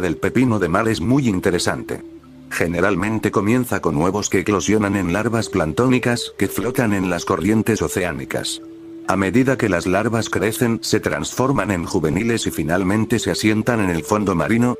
del pepino de mar es muy interesante. Generalmente comienza con huevos que eclosionan en larvas planctónicas que flotan en las corrientes oceánicas. A medida que las larvas crecen, se transforman en juveniles y finalmente se asientan en el fondo marino